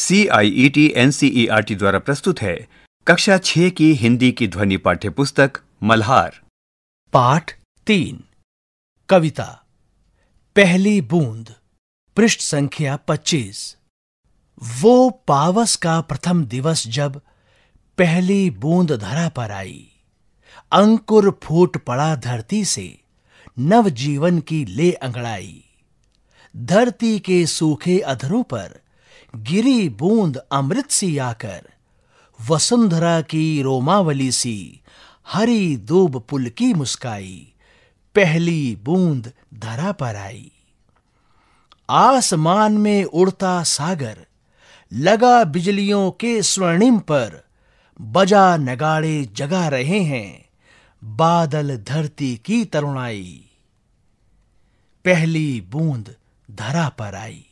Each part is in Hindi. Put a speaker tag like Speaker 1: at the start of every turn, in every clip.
Speaker 1: C I E T N C E R T द्वारा प्रस्तुत है कक्षा छह की हिंदी की ध्वनि पाठ्य पुस्तक मल्हार पाठ तीन कविता पहली बूंद पृष्ठ संख्या पच्चीस वो पावस का प्रथम दिवस जब पहली बूंद धरा पर आई अंकुर फूट पड़ा धरती से नवजीवन की ले अंगड़ाई धरती के सूखे अधरों पर गिरी बूंद अमृत सी आकर वसुंधरा की रोमावली सी हरी दूब पुल की मुस्काई पहली बूंद धरा पर आई आसमान में उड़ता सागर लगा बिजलियों के स्वर्णिम पर बजा नगाड़े जगा रहे हैं बादल धरती की तरुणाई पहली बूंद धरा पर आई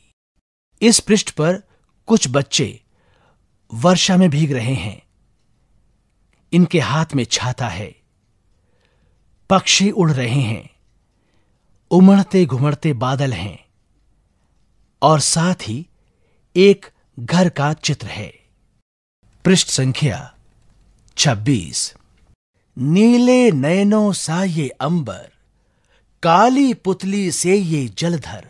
Speaker 1: इस पृष्ठ पर कुछ बच्चे वर्षा में भीग रहे हैं इनके हाथ में छाता है पक्षी उड़ रहे हैं उमड़ते घुमड़ते बादल हैं और साथ ही एक घर का चित्र है पृष्ठ संख्या 26 नीले नयनों सा ये अंबर काली पुतली से ये जलधर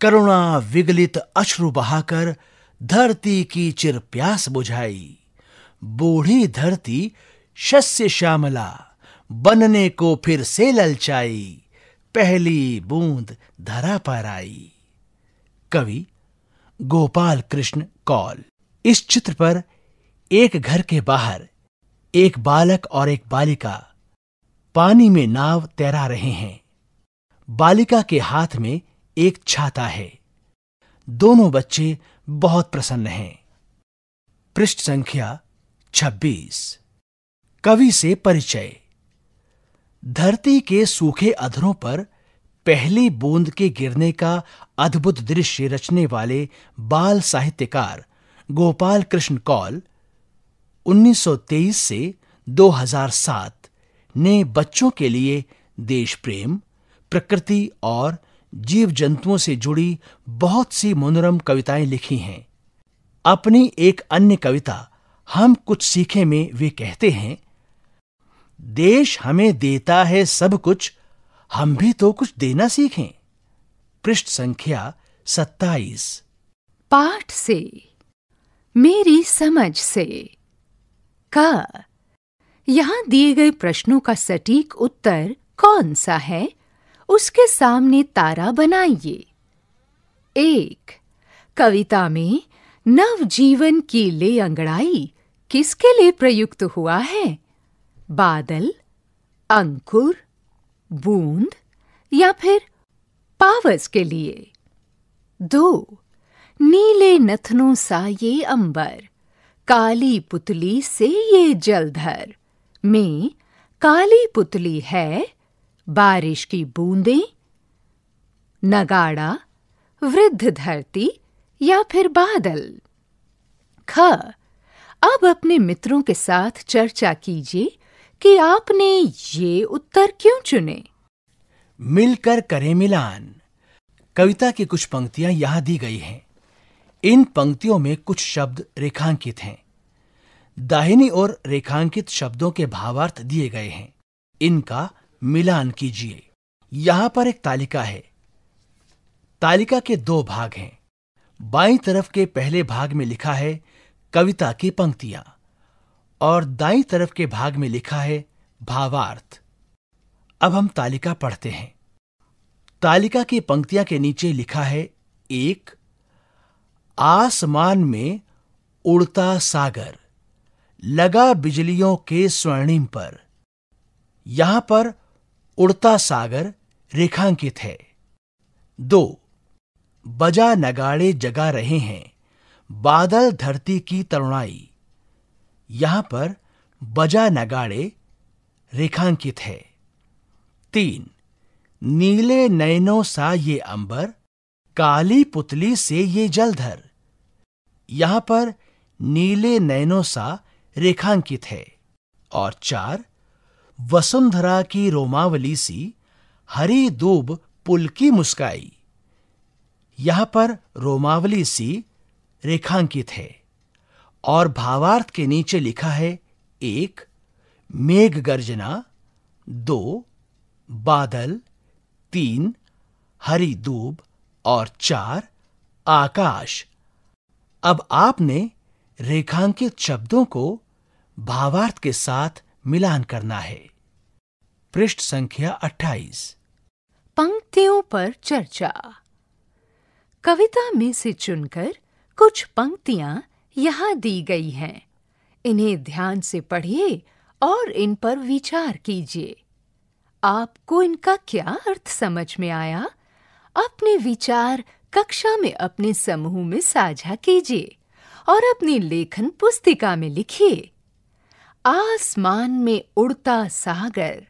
Speaker 1: करुणा विगलित अश्रु बहाकर धरती की चिर प्यास बुझाई बूढ़ी धरती शस्य श्यामला बनने को फिर से ललचाई पहली बूंद धरा पर आई कवि गोपाल कृष्ण कौल इस चित्र पर एक घर के बाहर एक बालक और एक बालिका पानी में नाव तैरा रहे हैं बालिका के हाथ में एक छाता है दोनों बच्चे बहुत प्रसन्न हैं पृष्ठ संख्या 26 कवि से परिचय धरती के सूखे अधरों पर पहली बूंद के गिरने का अद्भुत दृश्य रचने वाले बाल साहित्यकार गोपाल कृष्ण कौल 1923 से 2007 ने बच्चों के लिए देश प्रेम प्रकृति और जीव जंतुओं से जुड़ी बहुत सी मनोरम कविताएं लिखी हैं अपनी एक अन्य कविता हम कुछ सीखे में वे कहते हैं देश हमें देता है सब कुछ हम भी तो कुछ देना सीखें पृष्ठ संख्या सत्ताईस
Speaker 2: पाठ से मेरी समझ से का यहाँ दिए गए प्रश्नों का सटीक उत्तर कौन सा है उसके सामने तारा बनाइए एक कविता में नवजीवन की ले अंगड़ाई किसके लिए प्रयुक्त हुआ है बादल अंकुर बूंद या फिर पावस के लिए दो नीले नथनों सा ये अंबर काली पुतली से ये जलधर में काली पुतली है बारिश की बूंदें नगाड़ा वृद्ध धरती या फिर बादल ख अब अपने मित्रों के साथ चर्चा कीजिए कि आपने ये उत्तर क्यों चुने मिलकर करें
Speaker 1: मिलान कविता की कुछ पंक्तियां यहां दी गई हैं इन पंक्तियों में कुछ शब्द रेखांकित हैं दाहिनी ओर रेखांकित शब्दों के भावार्थ दिए गए हैं इनका मिलान कीजिए यहां पर एक तालिका है तालिका के दो भाग हैं बाई तरफ के पहले भाग में लिखा है कविता की पंक्तियां और दाई तरफ के भाग में लिखा है भावार्थ अब हम तालिका पढ़ते हैं तालिका की पंक्तियां के नीचे लिखा है एक आसमान में उड़ता सागर लगा बिजलियों के स्वर्णिम पर यहां पर उड़ता सागर रेखांकित है दो बजा नगाड़े जगा रहे हैं बादल धरती की तरुणाई यहां पर बजा नगाड़े रेखांकित है तीन नीले नयनों सा ये अंबर काली पुतली से ये जलधर यहां पर नीले नयनों सा रेखांकित है और चार वसुंधरा की रोमावली सी हरी दूब पुल की मुस्काई यहां पर रोमावली सी रेखांकित है और भावार्थ के नीचे लिखा है एक मेघ गर्जना दो बादल तीन हरी दूब और चार आकाश अब आपने रेखांकित शब्दों को भावार्थ के साथ मिलान करना है पृष्ठ संख्या 28
Speaker 2: पंक्तियों पर चर्चा कविता में से चुनकर कुछ पंक्तियां यहाँ दी गई हैं इन्हें ध्यान से पढ़िए और इन पर विचार कीजिए आपको इनका क्या अर्थ समझ में आया अपने विचार कक्षा में अपने समूह में साझा कीजिए और अपनी लेखन पुस्तिका में लिखिए आसमान में उड़ता सागर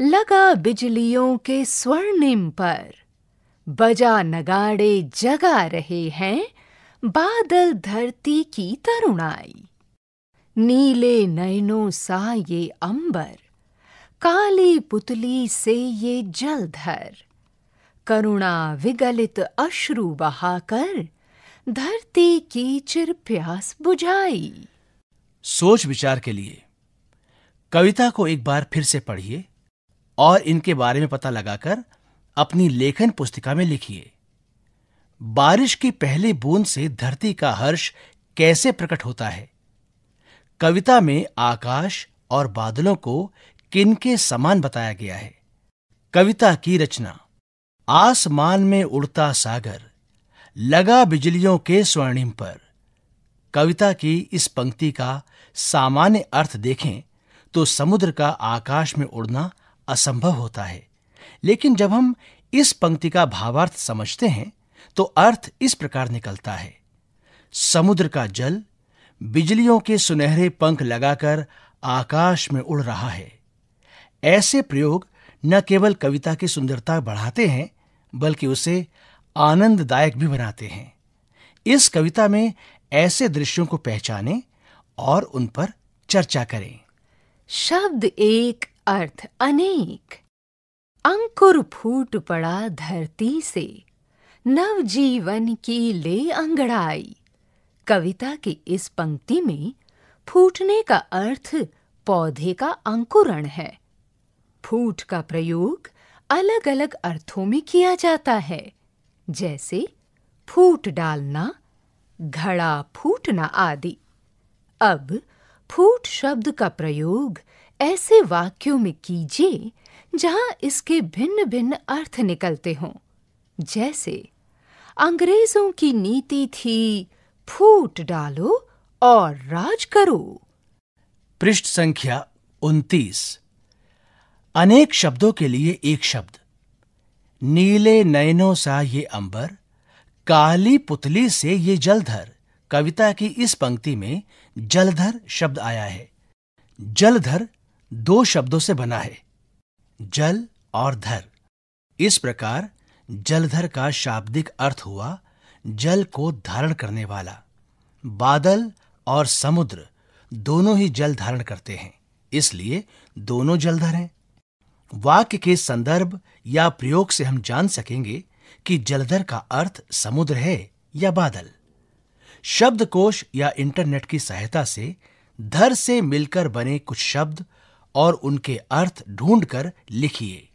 Speaker 2: लगा बिजलियों के स्वर्णिम पर बजा नगाड़े जगा रहे हैं बादल धरती की तरुणाई नीले नयनों सा ये अंबर काली पुतली से ये जलधर करुणा विगलित अश्रु बहाकर धरती की चिर प्यास बुझाई
Speaker 1: सोच विचार के लिए कविता को एक बार फिर से पढ़िए और इनके बारे में पता लगाकर अपनी लेखन पुस्तिका में लिखिए बारिश की पहली बूंद से धरती का हर्ष कैसे प्रकट होता है कविता में आकाश और बादलों को किन के समान बताया गया है कविता की रचना आसमान में उड़ता सागर लगा बिजलियों के स्वर्णिम पर कविता की इस पंक्ति का सामान्य अर्थ देखें तो समुद्र का आकाश में उड़ना असंभव होता है लेकिन जब हम इस पंक्ति का भावार्थ समझते हैं तो अर्थ इस प्रकार निकलता है समुद्र का जल बिजलियों के सुनहरे पंख लगाकर आकाश में उड़ रहा है ऐसे प्रयोग न केवल कविता की सुंदरता बढ़ाते हैं बल्कि उसे आनंददायक भी बनाते हैं इस कविता में ऐसे दृश्यों को पहचानें और उन पर चर्चा करें
Speaker 2: शब्द एक अर्थ अनेक अंकुर फूट पड़ा धरती से नवजीवन की ले अंगड़ाई कविता की इस पंक्ति में फूटने का अर्थ पौधे का अंकुरण है फूट का प्रयोग अलग-अलग अर्थों में किया जाता है जैसे फूट डालना घड़ा फूटना आदि अब फूट शब्द का प्रयोग ऐसे वाक्यों में कीजिए जहां इसके भिन्न भिन्न अर्थ निकलते हों जैसे अंग्रेजों की नीति थी फूट डालो और राज करो
Speaker 1: पृष्ठ संख्या उनतीस अनेक शब्दों के लिए एक शब्द नीले नयनों सा ये अंबर काली पुतली से ये जलधर कविता की इस पंक्ति में जलधर शब्द आया है जलधर दो शब्दों से बना है जल और धर इस प्रकार जलधर का शाब्दिक अर्थ हुआ जल को धारण करने वाला बादल और समुद्र दोनों ही जल धारण करते हैं इसलिए दोनों जलधर हैं वाक्य के संदर्भ या प्रयोग से हम जान सकेंगे कि जलधर का अर्थ समुद्र है या बादल शब्दकोश या इंटरनेट की सहायता से धर से मिलकर बने कुछ शब्द और उनके अर्थ ढूंढकर लिखिए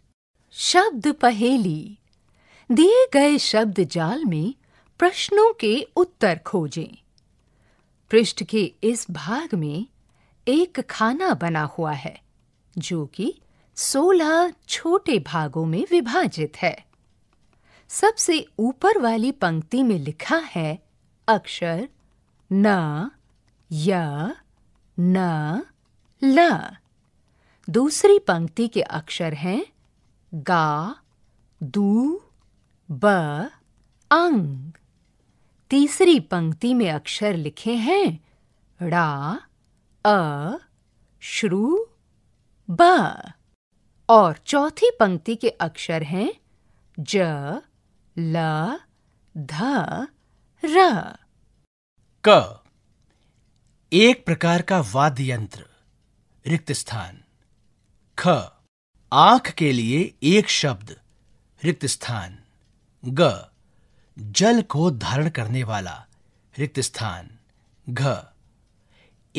Speaker 2: शब्द पहेली दिए गए शब्द जाल में प्रश्नों के उत्तर खोजें पृष्ठ के इस भाग में एक खाना बना हुआ है जो कि 16 छोटे भागों में विभाजित है सबसे ऊपर वाली पंक्ति में लिखा है अक्षर न य न ल दूसरी पंक्ति के अक्षर हैं गा दू ब अंग तीसरी पंक्ति में अक्षर लिखे हैं ड़ा अ श्रु ब और चौथी पंक्ति के अक्षर हैं ज ल ध र
Speaker 1: क एक प्रकार का वाद्य यंत्र रिक्त स्थान ख आंख के लिए एक शब्द रिक्त स्थान ग जल को धारण करने वाला रिक्त स्थान घ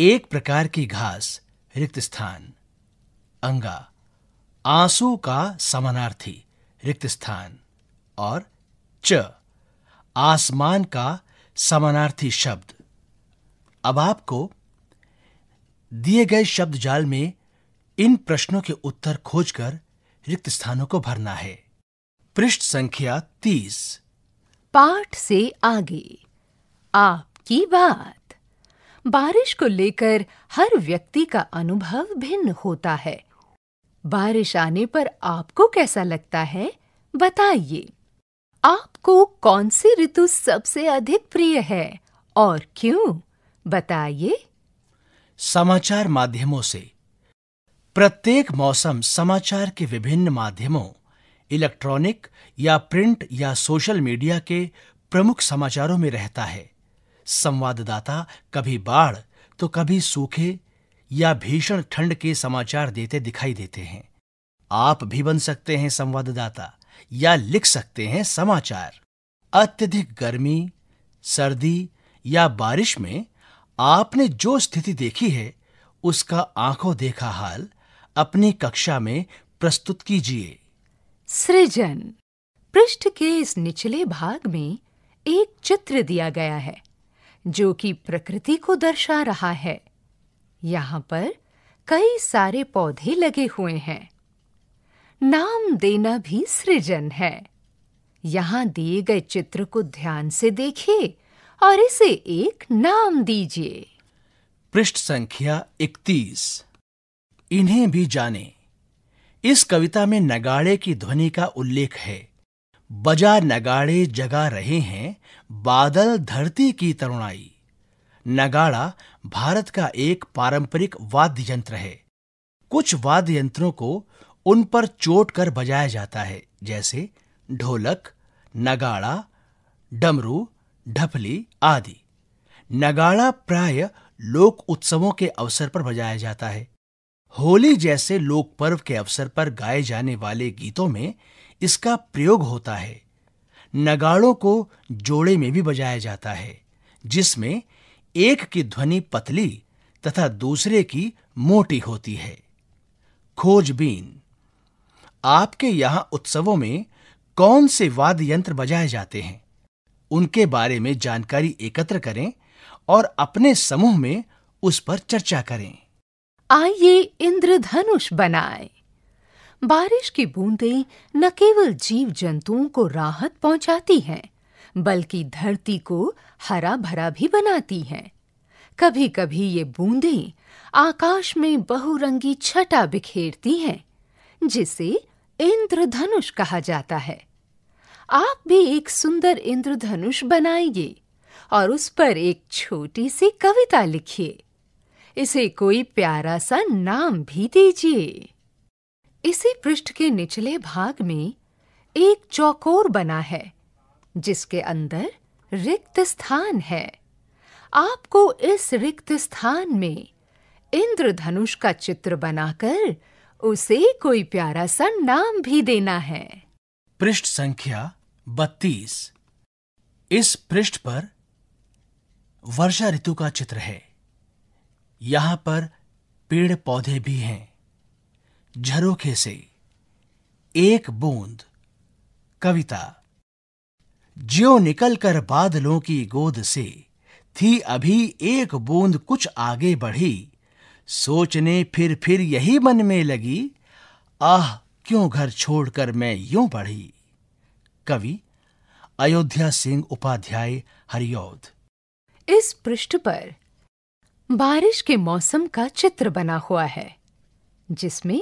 Speaker 1: एक प्रकार की घास रिक्त स्थान अंगा आंसू का समानार्थी रिक्त स्थान और च आसमान का समानार्थी शब्द अब आपको दिए गए शब्द जाल में इन प्रश्नों के उत्तर खोजकर रिक्त स्थानों को भरना है पृष्ठ संख्या तीस
Speaker 2: पाठ से आगे आपकी बात बारिश को लेकर हर व्यक्ति का अनुभव भिन्न होता है बारिश आने पर आपको कैसा लगता है बताइए आपको कौन सी ऋतु सबसे अधिक प्रिय है और क्यों बताइए
Speaker 1: समाचार माध्यमों से प्रत्येक मौसम समाचार के विभिन्न माध्यमों इलेक्ट्रॉनिक या प्रिंट या सोशल मीडिया के प्रमुख समाचारों में रहता है संवाददाता कभी बाढ़ तो कभी सूखे या भीषण ठंड के समाचार देते दिखाई देते हैं आप भी बन सकते हैं संवाददाता या लिख सकते हैं समाचार अत्यधिक गर्मी सर्दी या बारिश में आपने जो स्थिति देखी है उसका आंखों देखा हाल अपनी कक्षा में प्रस्तुत कीजिए
Speaker 2: सृजन पृष्ठ के इस निचले भाग में एक चित्र दिया गया है जो कि प्रकृति को दर्शा रहा है यहाँ पर कई सारे पौधे लगे हुए हैं नाम देना भी सृजन है यहाँ दिए गए चित्र को ध्यान से देखिए और इसे एक नाम दीजिए
Speaker 1: पृष्ठ संख्या 31 इन्हें भी जाने इस कविता में नगाड़े की ध्वनि का उल्लेख है बजा नगाड़े जगा रहे हैं बादल धरती की तरुणाई नगाड़ा भारत का एक पारंपरिक वाद्य यंत्र है कुछ वाद्य यंत्रों को उन पर चोट कर बजाया जाता है जैसे ढोलक नगाड़ा डमरू ढपली आदि नगाड़ा प्राय लोक उत्सवों के अवसर पर बजाया जाता है होली जैसे लोक पर्व के अवसर पर गाए जाने वाले गीतों में इसका प्रयोग होता है नगाड़ों को जोड़े में भी बजाया जाता है जिसमें एक की ध्वनि पतली तथा दूसरे की मोटी होती है खोजबीन आपके यहां उत्सवों में कौन से वाद्य यंत्र बजाए जाते हैं उनके बारे में जानकारी एकत्र करें और अपने समूह में उस पर चर्चा करें
Speaker 2: आइए इंद्रधनुष बनाए बारिश की बूंदें न केवल जीव जंतुओं को राहत पहुंचाती हैं बल्कि धरती को हरा भरा भी बनाती हैं कभी कभी ये बूंदें आकाश में बहुरंगी छटा बिखेरती हैं जिसे इंद्रधनुष कहा जाता है आप भी एक सुंदर इंद्रधनुष बनाइए और उस पर एक छोटी सी कविता लिखिए इसे कोई प्यारा सा नाम भी दीजिए इसी पृष्ठ के निचले भाग में एक चौकोर बना है जिसके अंदर रिक्त स्थान है आपको इस रिक्त स्थान में इंद्रधनुष का चित्र बनाकर उसे कोई प्यारा सा नाम भी देना है
Speaker 1: पृष्ठ संख्या बत्तीस इस पृष्ठ पर वर्षा ऋतु का चित्र है यहां पर पेड़ पौधे भी हैं झरोखे से एक बूंद कविता ज्यो निकल कर बादलों की गोद से थी अभी एक बूंद कुछ आगे बढ़ी सोचने फिर फिर यही मन में लगी आह क्यों घर छोड़कर मैं यूं बढ़ी कवि अयोध्या सिंह उपाध्याय हरिओद
Speaker 2: इस पृष्ठ पर बारिश के मौसम का चित्र बना हुआ है जिसमें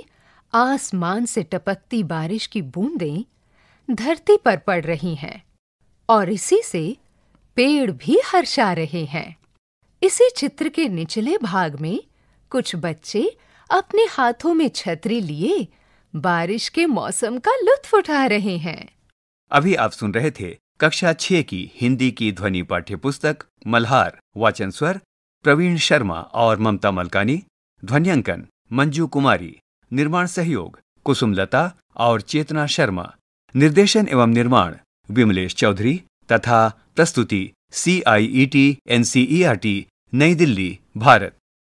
Speaker 2: आसमान से टपकती बारिश की बूंदें धरती पर पड़ रही हैं और इसी से पेड़ भी हर्षा रहे हैं इसी चित्र के निचले भाग में कुछ बच्चे अपने हाथों में छतरी लिए बारिश के मौसम का लुत्फ उठा रहे हैं अभी
Speaker 1: आप सुन रहे थे कक्षा छह की हिंदी की ध्वनि पाठ्य पुस्तक मल्हार वाचन स्वर प्रवीण शर्मा और ममता मलकानी ध्वनियांकन मंजू कुमारी निर्माण सहयोग कुसुमलता और चेतना शर्मा निर्देशन एवं निर्माण
Speaker 2: विमलेश चौधरी तथा प्रस्तुति C I E T N C E R T New Delhi Bharat